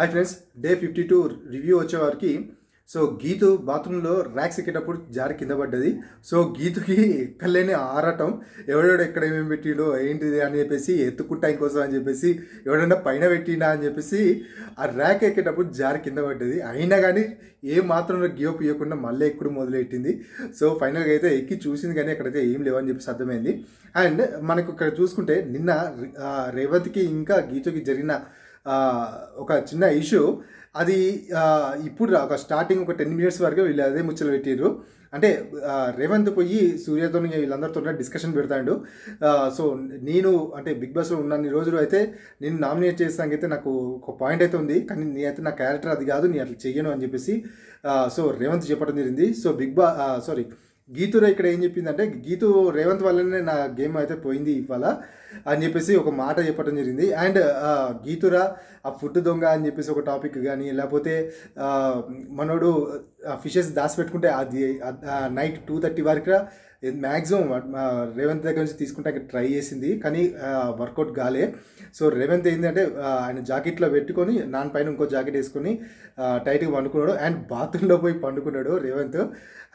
hi friends day fifty two review వచ్చేవారికి so Geethu బాత్రూంలో racks ఎక్కేటప్పుడు జారి కింద పడ్డది సో గీతుకి ఎక్కలేని ఆరాటం ఎవడెవడ ఎక్కడ ఏమేమి పెట్టిడో ఏంటిది అని చెప్పేసి ఎత్తుకుంటా ఇంకోసం అని చెప్పేసి ఎవడన్నా పైన పెట్టినా అని చెప్పేసి ఆ ర్యాక్ ఎక్కేటప్పుడు జారి కింద పడ్డది అయినా కానీ ఏ మాత్రంలో గియోప్ ఇవ్వకుండా మళ్ళీ ఎక్కుడు మొదలెట్టింది సో ఫైనల్గా అయితే ఎక్కి చూసింది కానీ అక్కడైతే ఏం లేవని చెప్పేసి అర్థమైంది అండ్ మనకు ఇక్కడ చూసుకుంటే నిన్న రేవతికి ఇంకా గీతుకి జరిగిన ఒక చిన్న ఇష్యూ అది ఇప్పుడు ఒక స్టార్టింగ్ ఒక టెన్ మినిట్స్ వరకు వీళ్ళు అదే ముచ్చలు పెట్టారు అంటే రేవంత్ పోయి సూర్యతో వీళ్ళందరితో డిస్కషన్ పెడతాడు సో నేను అంటే బిగ్ బాస్లో ఉన్నన్ని రోజులు అయితే నేను నామినేట్ అయితే నాకు ఒక పాయింట్ అయితే ఉంది కానీ నీ అయితే నా క్యారెక్టర్ అది కాదు నేను అట్లా చెయ్యను అని చెప్పేసి సో రేవంత్ చెప్పడం జరిగింది సో బిగ్ బా సారీ గీతురా ఇక్కడ ఏం చెప్పిందంటే గీతు రేవంత్ వల్లనే నా గేమ్ అయితే పోయింది ఇవాళ అని చెప్పేసి ఒక మాట చెప్పడం జరిగింది అండ్ గీతురా ఆ ఫుడ్ దొంగ అని చెప్పేసి ఒక టాపిక్ కానీ లేకపోతే మనోడు ఫిషెస్ దాచిపెట్టుకుంటే అది నైట్ టూ థర్టీ వరకు మ్యాక్సిమం రేవంత్ దగ్గర నుంచి తీసుకుంటే ట్రై చేసింది కానీ వర్కౌట్ కాలే సో రేవంత్ ఏంటంటే ఆయన జాకెట్లో పెట్టుకొని నాన్న పైన ఇంకో జాకెట్ వేసుకొని టైట్గా పండుకున్నాడు అండ్ బాత్రూంలో పోయి పండుకున్నాడు రేవంత్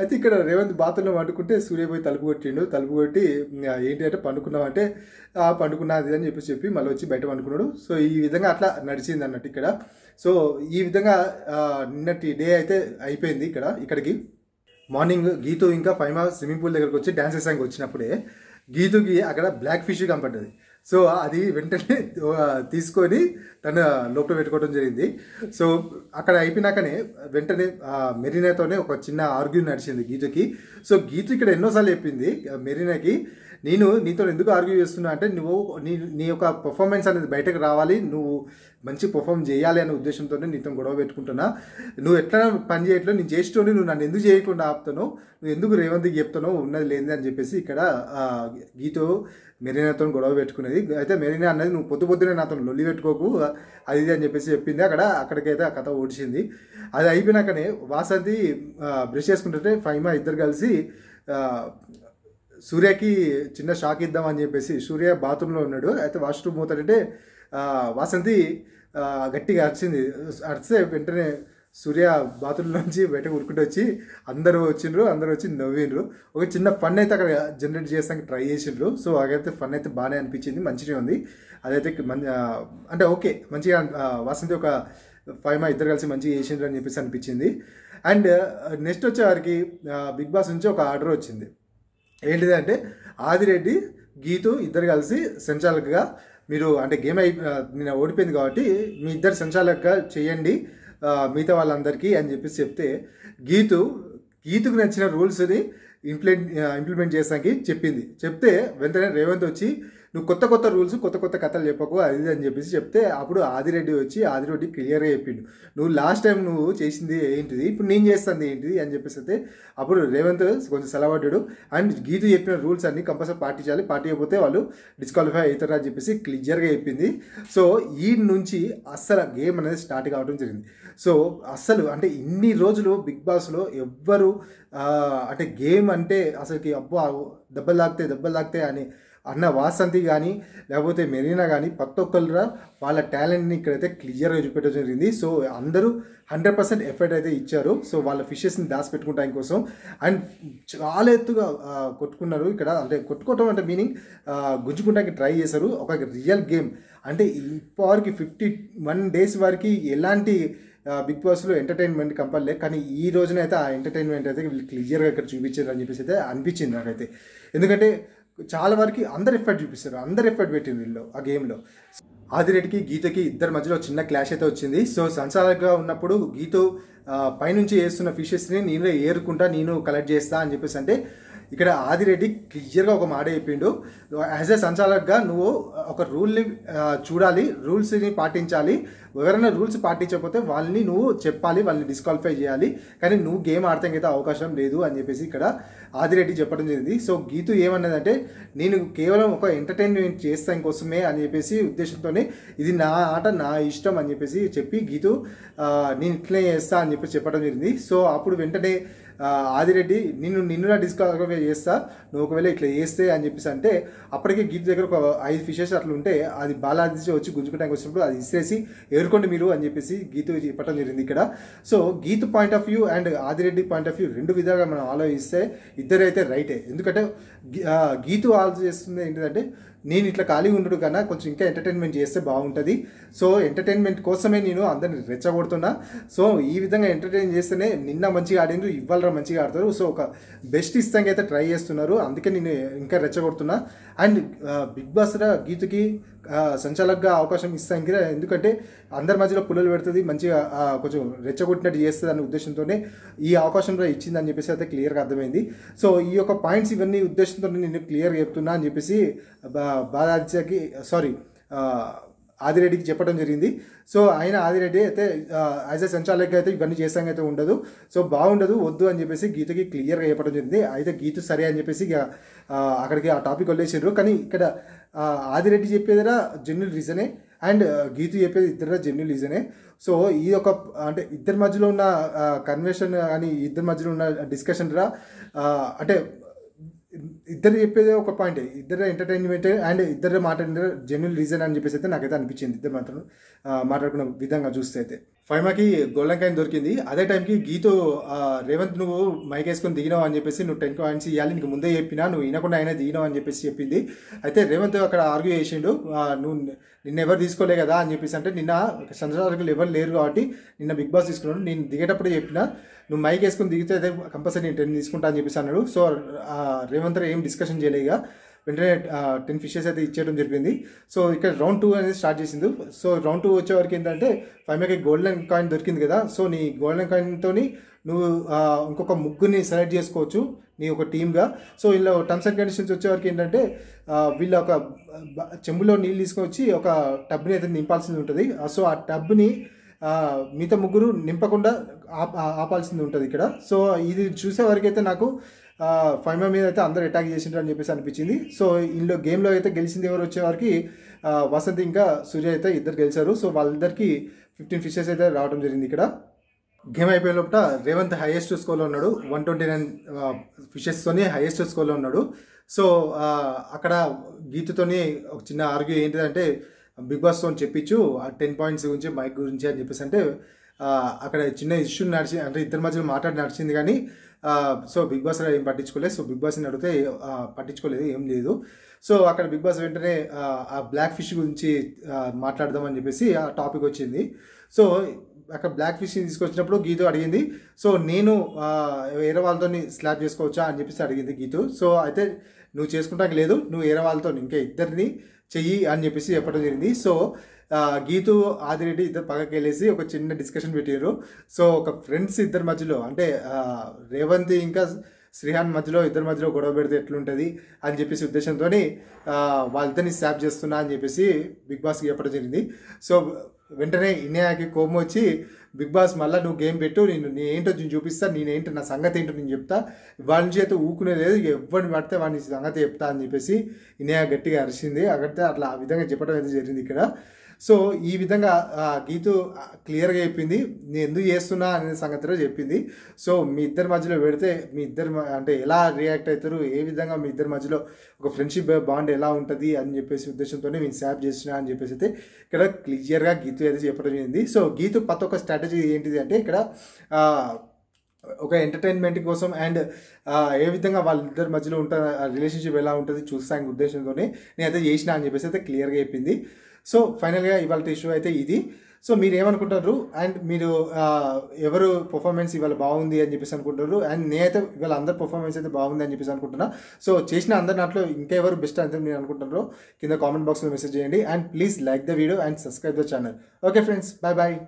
అయితే ఇక్కడ రేవంత్ బాత్రూంలో పండుకుంటే సూర్య పోయి తలుపు కొట్టిండు తలుపు కొట్టి ఏంటి అంటే పండుకున్నామంటే పండుకున్నది అని చెప్పి చెప్పి మళ్ళీ వచ్చి బయట పండుకున్నాడు సో ఈ విధంగా అట్లా నడిచింది అన్నట్టు ఇక్కడ సో ఈ విధంగా నిన్నటి డే అయితే అయిపోయింది ఇక్కడ ఇక్కడికి మార్నింగ్ గీతు ఇంకా ఫైమా స్విమ్మింగ్ పూల్ దగ్గరకు వచ్చి డ్యాన్స్ చేసానికి వచ్చినప్పుడే గీతుకి అక్కడ బ్లాక్ ఫిష్ కనపడ్డది సో అది వెంటనే తీసుకొని తను లోపల పెట్టుకోవడం జరిగింది సో అక్కడ అయిపోయినాకనే వెంటనే మెరీనాతోనే ఒక చిన్న ఆర్గ్యూ నడిచింది గీతుకి సో గీతు ఇక్కడ ఎన్నోసార్లు చెప్పింది మెరీనాకి నేను నీతో ఎందుకు ఆర్గ్యూ చేస్తున్నా అంటే నువ్వు నీ నీ యొక్క పర్ఫార్మెన్స్ అనేది బయటకు రావాలి నువ్వు మంచి పర్ఫామ్ చేయాలి అనే ఉద్దేశంతోనే నీతో గొడవ పెట్టుకుంటున్నా నువ్వు ఎట్లా పని చేయట్లో నేను చేసేటోని నువ్వు నన్ను ఎందుకు చేయకుండా ఆపుతానో నువ్వు ఎందుకు రేవంత్కి చెప్తానో ఉన్నది లేనిది అని చెప్పేసి ఇక్కడ గీతో మెరీనాతో గొడవ పెట్టుకునేది అయితే మెరీనా అన్నది నువ్వు పొద్దు పొద్దునే నాతో లొల్లి పెట్టుకోకు అది ఇది అని చెప్పేసి చెప్పింది అక్కడ అక్కడికైతే ఆ కథ ఓడిచింది అది అయిపోయినాకనే వాసంతి బ్రష్ చేసుకుంటుంటే ఫైమ ఇద్దరు కలిసి సూర్యకి చిన్న షాక్ ఇద్దామని చెప్పేసి సూర్య బాత్రూంలో ఉన్నాడు అయితే వాష్రూమ్ పోతాడంటే వాసంతి గట్టిగా అరిచింది అరిస్తే వెంటనే సూర్య నుంచి బయటకు ఉరుకుంటూ వచ్చి అందరూ వచ్చిండ్రు అందరూ వచ్చి నవ్విండ్రు ఒక చిన్న ఫన్ అయితే అక్కడ జనరేట్ చేసాక ట్రై చేసిండ్రు సో అదైతే ఫన్ అయితే బాగానే అనిపించింది మంచిగా ఉంది అదైతే మంచి అంటే ఓకే మంచిగా వాసంతి ఒక ఫైవ్ మా ఇద్దరు కలిసి మంచిగా చేసిండ్రు అని చెప్పేసి అనిపించింది అండ్ నెక్స్ట్ వచ్చేవారికి బిగ్ బాస్ నుంచి ఒక ఆర్డర్ వచ్చింది ఏంటిది అంటే ఆదిరెడ్డి గీతు ఇద్దరు కలిసి సంచాలకుగా మీరు అంటే గేమ్ అయి నేను ఓడిపోయింది కాబట్టి మీ ఇద్దరు సంచాలకుగా చేయండి మిగతా వాళ్ళందరికీ అని చెప్పేసి చెప్తే గీతు గీతుకు నచ్చిన రూల్స్ని ఇంప్లిమెంట్ ఇంప్లిమెంట్ చేసానికి చెప్పింది చెప్తే వెంటనే రేవంత్ వచ్చి నువ్వు కొత్త కొత్త రూల్స్ కొత్త కొత్త కథలు చెప్పకు అది అని చెప్పేసి చెప్తే అప్పుడు ఆదిరెడ్డి వచ్చి ఆదిరెడ్డి క్లియర్గా చెప్పిండు నువ్వు లాస్ట్ టైం నువ్వు చేసింది ఏంటిది ఇప్పుడు నేను చేస్తాను ఏంటిది అని చెప్పేసి అయితే అప్పుడు రేవంత్ కొంచెం సెలవడ్డాడు అండ్ గీత చెప్పిన రూల్స్ అన్ని కంపల్సరీ పాటించాలి పాటించకపోతే వాళ్ళు డిస్క్వాలిఫై అవుతారు అని చెప్పేసి క్లియర్గా చెప్పింది సో ఈ నుంచి అస్సలు గేమ్ అనేది స్టార్ట్ కావడం జరిగింది సో అస్సలు అంటే ఇన్ని రోజులు బిగ్ బాస్లో ఎవ్వరు అంటే గేమ్ అంటే అసలుకి అబ్బో దెబ్బలు లాగితే దెబ్బలు లాగితే అని అన్న వాసంతి కానీ లేకపోతే మెరీనా కానీ ప్రతి ఒక్కరు వాళ్ళ టాలెంట్ని ఇక్కడైతే క్లియర్గా చూపెట్టడం జరిగింది సో అందరూ హండ్రెడ్ పర్సెంట్ ఎఫర్ట్ అయితే ఇచ్చారు సో వాళ్ళ ఫిషెస్ని దాచిపెట్టుకోవడానికి కోసం అండ్ చాలా ఎత్తుగా కొట్టుకున్నారు ఇక్కడ అంటే కొట్టుకోవటం అంటే మీనింగ్ గుంజుకుంటానికి ట్రై చేశారు ఒక రియల్ గేమ్ అంటే ఇప్పటివరకు ఫిఫ్టీ వన్ డేస్ వరకు ఎలాంటి బిగ్ బాస్లో ఎంటర్టైన్మెంట్ కంపల్లేదు కానీ ఈ రోజునైతే ఆ ఎంటర్టైన్మెంట్ అయితే వీళ్ళు క్లియర్గా ఇక్కడ చూపించారు అని చెప్పేసి అయితే అనిపించింది నాకైతే ఎందుకంటే చాలా వరకు అందరు ఎఫర్ట్ చూపిస్తారు అందరు ఎఫర్ట్ పెట్టింది వీళ్ళు ఆ గేమ్లో ఆదిరెడ్డికి గీతకి ఇద్దరి మధ్యలో చిన్న క్లాష్ అయితే వచ్చింది సో సంసారంగా ఉన్నప్పుడు గీత పైనుంచి వేస్తున్న ఫిషెస్ని నేను ఏరుకుంటా నేను కలెక్ట్ చేస్తా అని చెప్పేసి అంటే ఇక్కడ ఆదిరెడ్డి క్లియర్గా ఒక మాట చెప్పిండు యాజ్ ఏ సంచాలక్గా నువ్వు ఒక రూల్ని చూడాలి రూల్స్ని పాటించాలి ఎవరైనా రూల్స్ పాటించకపోతే వాళ్ళని నువ్వు చెప్పాలి వాళ్ళని డిస్క్వాలిఫై చేయాలి కానీ నువ్వు గేమ్ ఆడితే అయితే అవకాశం లేదు అని చెప్పేసి ఇక్కడ ఆదిరెడ్డి చెప్పడం జరిగింది సో గీతు ఏమన్నదంటే నేను కేవలం ఒక ఎంటర్టైన్మెంట్ చేస్తాం కోసమే అని చెప్పేసి ఉద్దేశంతోనే ఇది నా ఆట నా ఇష్టం అని చెప్పేసి చెప్పి గీతు నేను ఇట్లనే చేస్తా అని చెప్పి చెప్పడం జరిగింది సో అప్పుడు వెంటనే ఆదిరెడ్డి నిన్ను నిన్ను డిస్క్వాలిఫై చేస్తా నువ్వు ఒకవేళ ఇట్లా చేస్తే అని చెప్పేసి అంటే అప్పటికే గీత దగ్గర ఒక ఐదు ఫిషెస్ అట్లా ఉంటే అది బాలాజీ వచ్చి గుంజుకోవడానికి వచ్చినప్పుడు అది ఇసేసి ఏరుకోండి మీరు అని చెప్పేసి గీత చెప్పడం జరిగింది ఇక్కడ so Geetha point of view and Adireddy point of view రెండు విధాలుగా మనం ఆలోచిస్తే ఇద్దరైతే రైటే ఎందుకంటే గీతు ఆలోచిస్తుంది ఏంటంటే నేను ఇట్లా ఖాళీ ఉండడు కన్నా కొంచెం ఇంకా ఎంటర్టైన్మెంట్ చేస్తే బాగుంటుంది సో ఎంటర్టైన్మెంట్ కోసమే నేను అందరిని రెచ్చగొడుతున్నా సో ఈ విధంగా ఎంటర్టైన్ చేస్తేనే నిన్న మంచిగా ఆడిండ్రు ఇవాళ మంచిగా ఆడతారు సో ఒక బెస్ట్ ఇష్టంగా అయితే ట్రై చేస్తున్నారు అందుకే నేను ఇంకా రెచ్చగొడుతున్నా అండ్ బిగ్ బాస్ గీతుకి సంచాలకగా అవకాశం ఇస్తానికి ఎందుకంటే అందరి మధ్యలో పుల్లలు పెడుతుంది మంచిగా కొంచెం రెచ్చగొట్టినట్టు చేస్తుంది అనే ఉద్దేశంతోనే ఈ అవకాశం ఇచ్చింది అని చెప్పేసి అయితే క్లియర్గా అర్థమైంది సో ఈ యొక్క పాయింట్స్ ఇవన్నీ ఉద్దేశంతో నేను క్లియర్గా చెప్తున్నా అని చెప్పేసి బాధాకి సారీ ఆదిరెడ్డికి చెప్పడం జరిగింది సో ఆయన ఆదిరెడ్డి అయితే యాజ్ ఎ సంచాలక్ అయితే ఇవన్నీ చేస్తాం అయితే ఉండదు సో బాగుండదు వద్దు అని చెప్పేసి గీతకి క్లియర్గా చెప్పడం జరిగింది అయితే గీత సరే అని చెప్పేసి ఇక అక్కడికి ఆ టాపిక్ వదిలేసారు కానీ ఇక్కడ ఆదిరెడ్డి చెప్పేది జెన్యున్ రీజనే అండ్ గీతు చెప్పేది ఇద్దరు జెన్యున్ రీజనే సో ఈ యొక్క అంటే ఇద్దరి మధ్యలో ఉన్న కన్వెన్షన్ కానీ ఇద్దరి మధ్యలో ఉన్న డిస్కషన్ రా అంటే ఇద్దరు చెప్పేది ఒక పాయింట్ ఇద్దరు ఎంటర్టైన్మెంట్ అండ్ ఇద్దరు మాట్లాడిన జెన్యున్ రీజన్ అని చెప్పేసి అయితే నాకైతే అనిపించింది ఇద్దరు మాత్రం మాట్లాడుకున్న విధంగా చూస్తే అయితే ఫైమాకి గోల్డంకాయని దొరికింది అదే టైంకి గీతో రేవంత్ నువ్వు మైక్ వేసుకొని దిగినావు అని చెప్పేసి నువ్వు టెన్ కాయిన్స్ ఇవ్వాలి నీకు ముందే చెప్పినా నువ్వు వినకుండా అయినా దిగినావు అని చెప్పేసి చెప్పింది అయితే రేవంత్ అక్కడ ఆర్గ్యూ చేసిండు నువ్వు నిన్న ఎవరు తీసుకోలే కదా అని చెప్పేసి అంటే నిన్న సంవత్సరాలకు ఎవరు లేరు కాబట్టి నిన్న బిగ్ బాస్ తీసుకున్నాడు నేను దిగేటప్పుడు చెప్పిన నువ్వు మైక్ వేసుకుని దిగితే అయితే కంపల్సరీ నేను టెన్ తీసుకుంటా అని చెప్పేసి అన్నాడు సో రేవంత్ ఏం డిస్కషన్ చేయలేక వెంటనే టెన్ ఫిషెస్ అయితే ఇచ్చేయడం జరిగింది సో ఇక్కడ రౌండ్ టూ అనేది స్టార్ట్ చేసింది సో రౌండ్ టూ వచ్చే ఏంటంటే ఫైవ్ గోల్డెన్ కాయిన్ దొరికింది కదా సో నీ గోల్డెన్ కాయిన్తో నువ్వు ఇంకొక ముగ్గురిని సెలెక్ట్ చేసుకోవచ్చు నీ ఒక టీమ్గా సో ఇలా టర్మ్స్ అండ్ కండిషన్స్ వచ్చేవరకు ఏంటంటే వీళ్ళ ఒక చెంబులో నీళ్ళు తీసుకొని వచ్చి ఒక టబ్ని అయితే నింపాల్సింది ఉంటుంది సో ఆ టబ్ని మిగతా ముగ్గురు నింపకుండా ఆపాల్సింది ఉంటుంది ఇక్కడ సో ఇది చూసే వరకు అయితే నాకు ఫైవ్ మీద అయితే అందరు అటాక్ చేసిండ్రు అని చెప్పేసి అనిపించింది సో ఇందులో గేమ్లో అయితే గెలిచింది ఎవరు వచ్చేవారికి వసంత్ ఇంకా సూర్య అయితే ఇద్దరు గెలిచారు సో వాళ్ళిద్దరికి ఫిఫ్టీన్ ఫిషెస్ అయితే రావడం జరిగింది ఇక్కడ గేమ్ అయిపోయిన లోపల రేవంత్ హైయెస్ట్ స్కోర్లో ఉన్నాడు వన్ ట్వంటీ నైన్ ఫిషెస్తోనే హైయెస్ట్ స్కోర్లో ఉన్నాడు సో అక్కడ గీతతోనే ఒక చిన్న ఆర్గ్యూ ఏంటిదంటే బిగ్ బాస్ బాస్తో చెప్పించు ఆ టెన్ పాయింట్స్ గురించి మైక్ గురించి అని చెప్పేసి అంటే అక్కడ చిన్న ఇష్యూ నడిచి అంటే ఇద్దరి మధ్యలో మాట్లాడి నడిచింది కానీ సో బిగ్ బాస్ ఏం పట్టించుకోలేదు సో బిగ్ బాస్ని అడిగితే పట్టించుకోలేదు ఏం లేదు సో అక్కడ బిగ్ బాస్ వెంటనే ఆ బ్లాక్ ఫిష్ గురించి మాట్లాడదామని చెప్పేసి ఆ టాపిక్ వచ్చింది సో అక్కడ బ్లాక్ ఫిష్ని తీసుకొచ్చినప్పుడు గీతు అడిగింది సో నేను వేరే వాళ్ళతో స్లాబ్ చేసుకోవచ్చా అని చెప్పేసి అడిగింది గీతు సో అయితే నువ్వు చేసుకుంటానికి లేదు నువ్వు వేరే వాళ్ళతో ఇంకా ఇద్దరిని చెయ్యి అని చెప్పేసి చెప్పడం జరిగింది సో గీతు ఆదిరెడ్డి ఇద్దరు పక్కకి వెళ్ళేసి ఒక చిన్న డిస్కషన్ పెట్టారు సో ఒక ఫ్రెండ్స్ ఇద్దరి మధ్యలో అంటే రేవంతి ఇంకా శ్రీహాన్ మధ్యలో ఇద్దరి మధ్యలో గొడవ పెడితే ఎట్లుంటుంది అని చెప్పేసి ఉద్దేశంతో వాళ్ళిద్దరిని స్టాప్ చేస్తున్నా అని చెప్పేసి బిగ్ బాస్కి చెప్పడం జరిగింది సో వెంటనే ఇన్యాకి కోపం వచ్చి బిగ్ బాస్ మళ్ళీ నువ్వు గేమ్ పెట్టు నేను నేనేంటో నేను చూపిస్తాను ఏంటో నా సంగతి ఏంటో నేను చెప్తా వాళ్ళ నుంచి అయితే ఊకునే లేదు ఎవరిని పడితే వాడిని సంగతి చెప్తా అని చెప్పేసి ఇన్నయా గట్టిగా అరిచింది అక్కడితే అట్లా ఆ విధంగా చెప్పడం అయితే జరిగింది ఇక్కడ సో ఈ విధంగా గీతు క్లియర్గా చెప్పింది నేను ఎందుకు చేస్తున్నా అనే సంగతిలో చెప్పింది సో మీ ఇద్దరి మధ్యలో పెడితే మీ ఇద్దరు అంటే ఎలా రియాక్ట్ అవుతారు ఏ విధంగా మీ ఇద్దరి మధ్యలో ఒక ఫ్రెండ్షిప్ బాండ్ ఎలా ఉంటుంది అని చెప్పేసి ఉద్దేశంతోనే నేను శాప్ చేసిన అని చెప్పేసి అయితే ఇక్కడ క్లియర్గా గీతు అయితే చెప్పడం జరిగింది సో గీతు ప్రతి ఒక్క స్ట్రాటజీ ఏంటిది అంటే ఇక్కడ ఒక ఎంటర్టైన్మెంట్ కోసం అండ్ ఏ విధంగా వాళ్ళిద్దరి మధ్యలో ఉంటుంది రిలేషన్షిప్ ఎలా ఉంటుంది చూస్తాను ఉద్దేశంతోనే నేనైతే చేసిన అని చెప్పేసి అయితే క్లియర్గా చెప్పింది సో ఫైనల్గా ఇవాళ ఇష్యూ అయితే ఇది సో మీరు ఏమనుకుంటారు అండ్ మీరు ఎవరు పర్ఫార్మెన్స్ ఇవాళ బాగుంది అని చెప్పేసి అనుకుంటారు అండ్ నేనైతే ఇవాళ అందరు పర్ఫార్మెన్స్ అయితే బాగుంది అని చెప్పేసి అనుకుంటున్నా సో చేసిన అందరి నాట్లో ఇంకా ఎవరు బెస్ట్ అని నేను అనుకుంటున్నారో కింద కామెంట్ బాక్స్లో మెసేజ్ చేయండి and please like the video and subscribe the channel okay friends bye bye